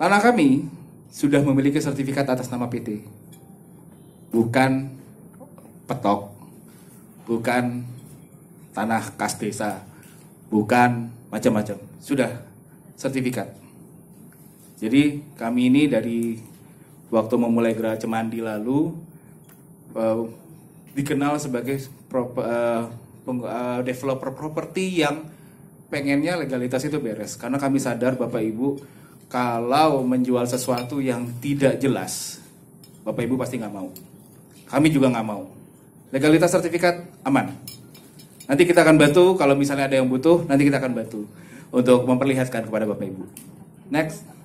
Tanah kami sudah memiliki sertifikat atas nama PT. Bukan petok, bukan tanah kas desa, bukan macam-macam. Sudah sertifikat. Jadi kami ini dari waktu memulai gerak cemandi lalu uh, dikenal sebagai prop, uh, peng, uh, developer properti yang pengennya legalitas itu beres karena kami sadar Bapak Ibu kalau menjual sesuatu yang tidak jelas Bapak Ibu pasti nggak mau. Kami juga nggak mau. Legalitas sertifikat aman. Nanti kita akan bantu kalau misalnya ada yang butuh nanti kita akan bantu untuk memperlihatkan kepada Bapak Ibu. Next.